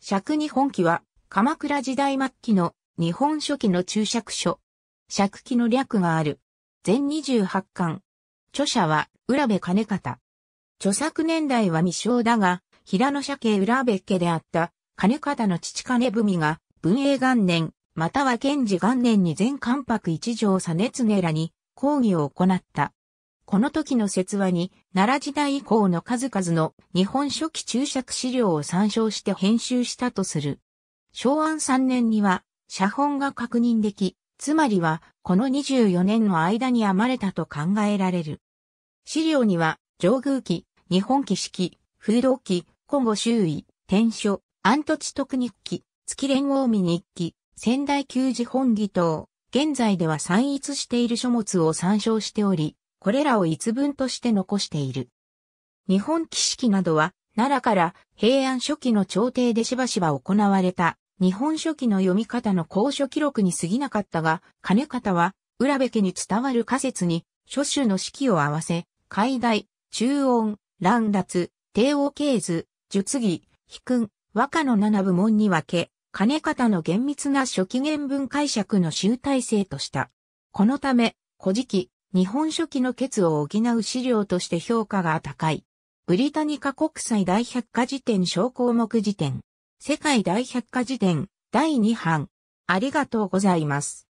釈日本記は、鎌倉時代末期の日本書紀の注釈書。釈記の略がある。全28巻。著者は、浦部兼方。著作年代は未詳だが、平野社家浦部家であった、兼方の父金文が、文永元年、または賢治元年に全関白一条実熱らに、講義を行った。この時の説話に、奈良時代以降の数々の日本初期注釈資料を参照して編集したとする。昭安3年には、写本が確認でき、つまりは、この24年の間に編まれたと考えられる。資料には、上宮記、日本記式、風土記、今後周囲、天書、安土地徳日記、月連合見日記、仙台旧寺本義等、現在では散逸している書物を参照しており、これらを一文として残している。日本記式などは、奈良から平安初期の朝廷でしばしば行われた、日本初期の読み方の公書記録に過ぎなかったが、金方は、浦部家に伝わる仮説に、諸種の式を合わせ、解題、中音、乱脱、帝王系図、術儀、非訓、和歌の七部門に分け、金方の厳密な初期原文解釈の集大成とした。このため、古事記、日本書紀の欠を補う資料として評価が高い。ブリタニカ国際大百科事典小項目辞典。世界大百科事典第2版。ありがとうございます。